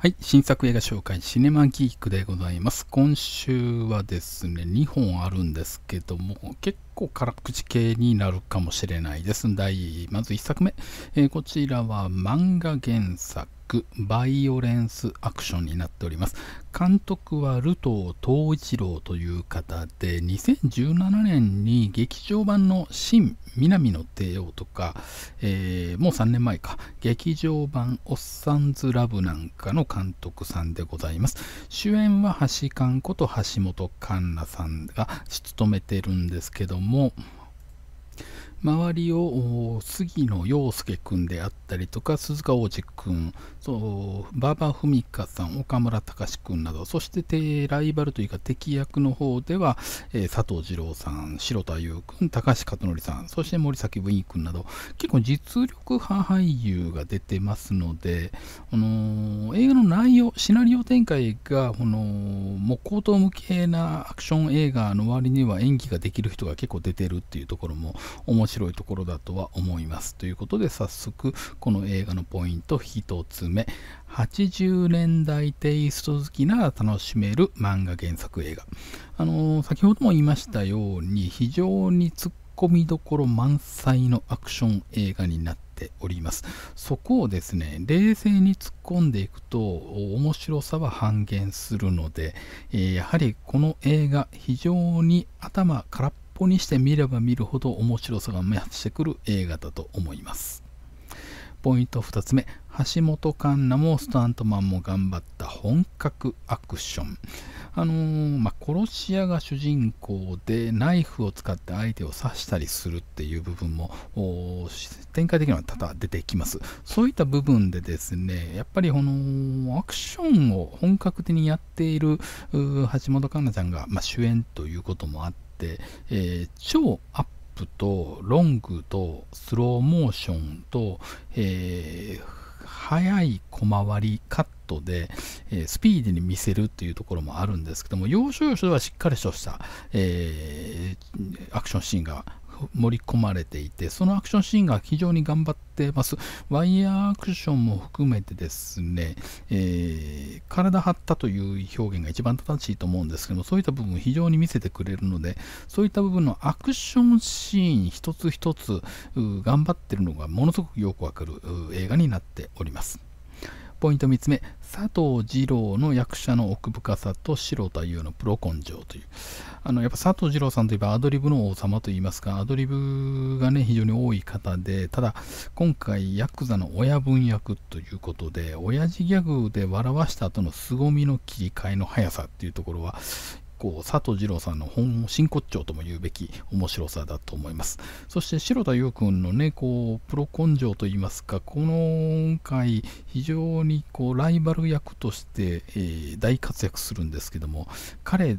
はい、新作映画紹介、シネマギークでございます。今週はですね、2本あるんですけども、結構辛口系になるかもしれないです。第、まず1作目、えー、こちらは漫画原作。バイオレンスアクションになっております。監督はルトー東一郎という方で2017年に劇場版の「新南の帝王」とか、えー、もう3年前か劇場版「おっさんずラブ」なんかの監督さんでございます主演は橋勘こと橋本環奈さんが務めてるんですけども周りを杉野陽介君であったりとか鈴鹿央士君そう馬場文香さん岡村隆君などそしてライバルというか敵役の方では、えー、佐藤二郎さん白田優君高橋克典さんそして森崎文君など結構実力派俳優が出てますので、あのー、映画の内容シナリオ展開が、あのー、木工頭無けなアクション映画の割には演技ができる人が結構出てるっていうところも面白いところだとは思います。ということで早速この映画のポイント1つ目80年代テイスト好きなら楽しめる漫画原作映画。あの先ほども言いましたように非常に突っ込みどころ満載のアクション映画になっております。そこをですね、冷静に突っ込んでいくと面白さは半減するので、えー、やはりこの映画非常に頭空っこにして見れば見るほど面白さが増してくる映画だと思います。ポイント2つ目、橋本環奈もスタントマンも頑張った本格アクション。あのー、まあ、殺し屋が主人公でナイフを使って相手を刺したりするっていう部分も展開的には多々出てきます。そういった部分でですね、やっぱりこのアクションを本格的にやっている橋本環奈ちゃんが、まあ、主演ということもあって、、えー、超アップとロングとスローモーションと、えー、速い小回りカットで、えー、スピーディーに見せるっていうところもあるんですけども要所要所ではしっかりとした、えー、アクションシーンが盛り込まれていて、そのアクションシーンが非常に頑張ってます。ワイヤーアクションも含めてですね、えー、体張ったという表現が一番正しいと思うんですけど、そういった部分非常に見せてくれるので、そういった部分のアクションシーン一つ一つ頑張ってるのがものすごくよくわかる映画になっております。ポイント3つ目、佐藤二郎の役者の奥深さと白太夫のプロ根性という。あのやっぱ佐藤二郎さんといえばアドリブの王様といいますか、アドリブがね、非常に多い方で、ただ、今回、ヤクザの親分役ということで、親父ギャグで笑わした後の凄みの切り替えの速さっていうところは、構佐藤二郎さんの本真骨頂とも言うべき面白さだと思いますそして白田優君のねこうプロ根性といいますかこの回非常にこうライバル役として、えー、大活躍するんですけども彼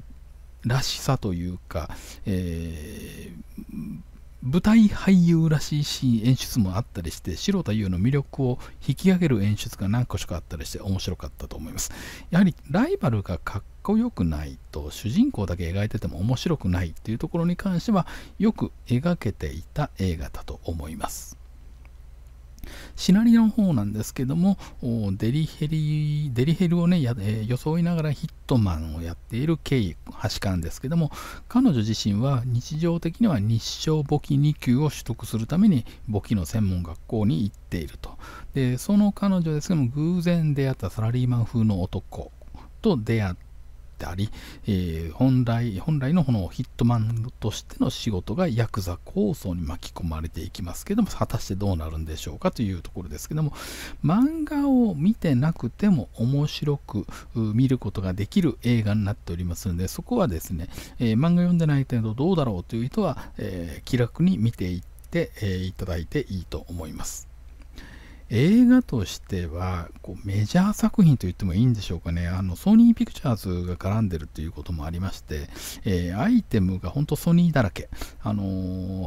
らしさというか、えー、舞台俳優らしいン演出もあったりして白田優の魅力を引き上げる演出が何個しかあったりして面白かったと思いますやはりライバルがかっこよくないと主人公だけ描いてても面白くないっていうところに関してはよく描けていた映画だと思いますシナリオの方なんですけども、デリヘリ、デリヘルをね、えー、装いながらヒットマンをやっているケイ・ハシカンですけども、彼女自身は日常的には日照簿記2級を取得するために簿記の専門学校に行っていると。で、その彼女ですけども、偶然出会ったサラリーマン風の男と出会って、ってあり、えー、本来本来のこのヒットマンとしての仕事がヤクザ構想に巻き込まれていきますけども果たしてどうなるんでしょうかというところですけども漫画を見てなくても面白く見ることができる映画になっておりますのでそこはですね、えー、漫画読んでない程度どうだろうという人は、えー、気楽に見ていって、えいただいていいと思います。映画としてはこうメジャー作品と言ってもいいんでしょうかね、あのソニーピクチャーズが絡んでるということもありまして、えー、アイテムが本当ソニーだらけ、あの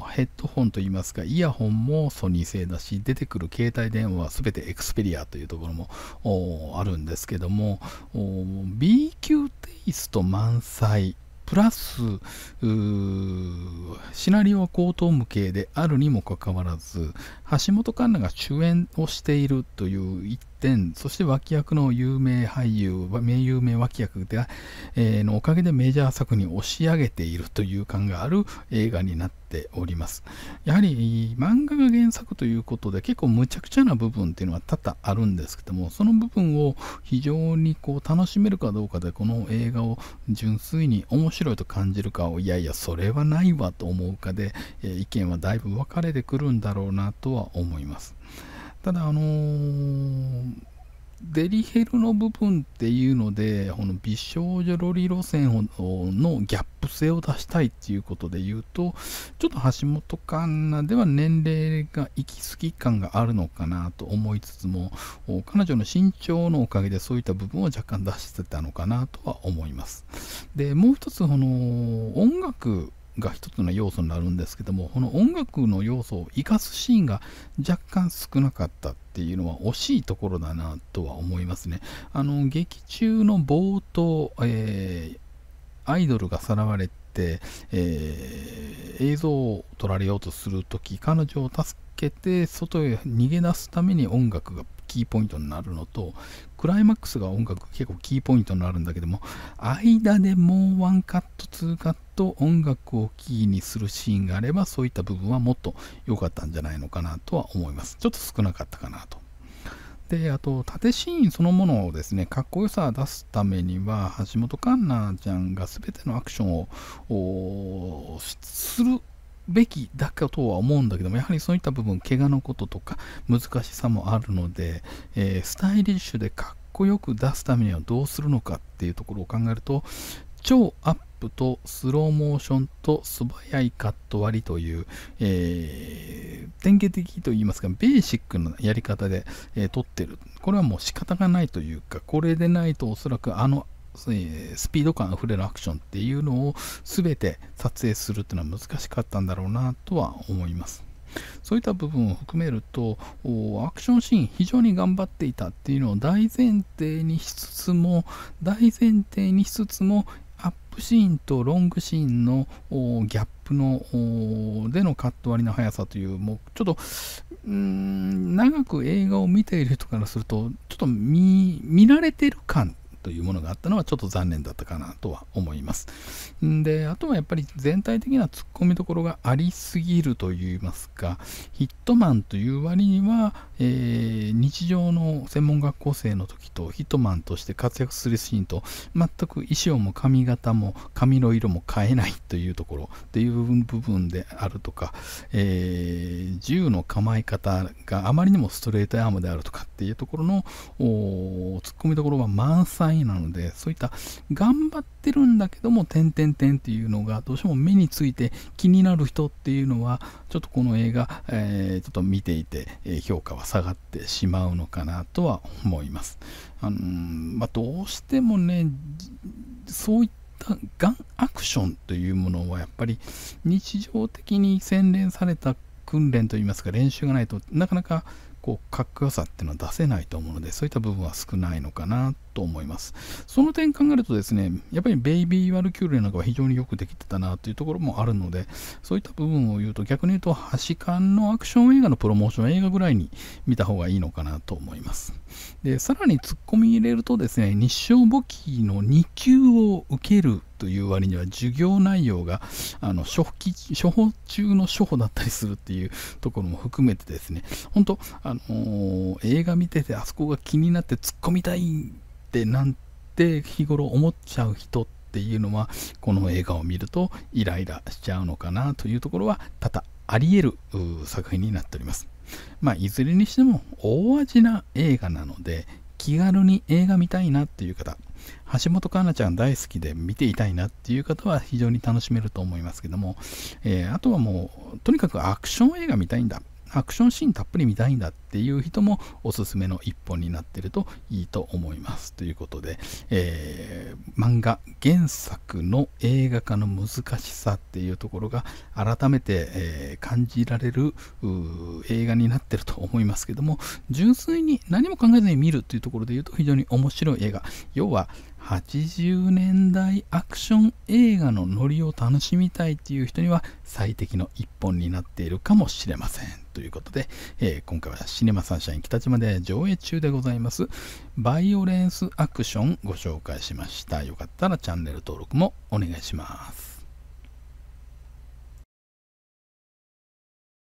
ー、ヘッドホンといいますか、イヤホンもソニー製だし、出てくる携帯電話は全てエクスペリアというところもあるんですけども、B 級テイスト満載プラスシナリオは高等無形であるにもかかわらず橋本環奈が主演をしているという一伝、そして脇役の有名俳優、名有名脇役で、えー、のおかげでメジャー作に押し上げているという感がある映画になっております。やはり漫画が原作ということで結構むちゃくちゃな部分っていうのは多々あるんですけども、その部分を非常にこう楽しめるかどうかでこの映画を純粋に面白いと感じるかを、いやいや、それはないわと思うかで、え意見はだいぶ分かれてくるんだろうなとは思います。ただあのー、デリヘルの部分っていうのでこの美少女ロリ路線のギャップ性を出したいっていうことで言うとちょっと橋本環奈では年齢が行き過ぎ感があるのかなと思いつつも彼女の身長のおかげでそういった部分を若干出してたのかなとは思いますでもう一つこの音楽が一つの要素になるんですけどもこの音楽の要素を生かすシーンが若干少なかったっていうのは惜しいところだなとは思いますねあの劇中の冒頭、えー、アイドルがさらわれて、えー、映像を撮られようとするとき彼女を助けて外へ逃げ出すために音楽がキーポイントになるのと、クライマックスが音楽結構キーポイントになるんだけども、間でもうワンカット、ツーカット音楽をキーにするシーンがあれば、そういった部分はもっと良かったんじゃないのかなとは思います。ちょっと少なかったかなと。であと縦シーンそのものをですねかっこよさを出すためには橋本環奈ちゃんが全てのアクションをするべきだかとは思うんだけども、やはりそういった部分、怪我のこととか難しさもあるので、えー、スタイリッシュでかっこよく出すためにはどうするのかっていうところを考えると、超アップとスローモーションと素早いカット割りという、えー、典型的といいますか、ベーシックなやり方で、えー、撮ってる。これはもう仕方がないというか、これでないとおそらくあのスピード感あふれるアクションっていうのを全て撮影するっていうのは難しかったんだろうなとは思います。そういった部分を含めると、アクションシーン非常に頑張っていたっていうのを大前提にしつつも、大前提にしつつも、アップシーンとロングシーンのギャップのでのカット割りの速さという、もうちょっと、ん長く映画を見ている人からすると、ちょっと見られてる感というものがあったのはちょっと残念だったかなとは思います。で、あとはやっぱり全体的な突っ込みどころがありすぎるといいますか、ヒットマンという割には、えー、日常の専門学校生の時とヒットマンとして活躍するシーンと全く衣装も髪型も髪の色も変えないというところっていう部分であるとか、えー、銃の構え方があまりにもストレートアームであるとかっていうところの突っ込みどころが満載単位なので、そういった頑張ってるんだけども、点々点っていうのがどうしても目について気になる人っていうのは、ちょっとこの映画、えー、ちょっと見ていて、え評価は下がってしまうのかなとは思います。あのー、まあ、どうしてもね、そういったガンアクションというものはやっぱり日常的に洗練された訓練といいますか練習がないとなかなかこうかっこよさっていうのは出せないと思うのでそういった部分は少ないのかなと思いますその点考えるとですねやっぱりベイビー・ワルキューレなんかは非常によくできてたなというところもあるのでそういった部分を言うと逆に言うと端間のアクション映画のプロモーション映画ぐらいに見た方がいいのかなと思いますでさらにツッコミ入れるとですね日照簿記の2級を受けるという割には授業内容があの初期初歩中の初歩だったりするっていうところも含めてですね本当あのー、映画見ててあそこが気になって突っ込みたいってなんて日頃思っちゃう人っていうのはこの映画を見るとイライラしちゃうのかなというところは多々あり得る作品になっております。まあ、いずれにしても大味な映画なので気軽に映画見たいなっていう方橋本環奈ちゃん大好きで見ていたいなっていう方は非常に楽しめると思いますけども、えー、あとはもう、とにかくアクション映画見たいんだ。アクションシーンたっぷり見たいんだっていう人もおすすめの一本になってるといいと思います。ということで、え漫画原作の映画化の難しさっていうところが改めて、え感じられる映画になってると思いますけども純粋に何も考えずに見るというところで言うと非常に面白い映画要は、80年代アクション映画のノリを楽しみたいっていう人には最適の一本になっているかもしれません。ということで、えー、今回はシネマサンシャイン北島で上映中でございます、バイオレンスアクションご紹介しました。よかったらチャンネル登録もお願いします。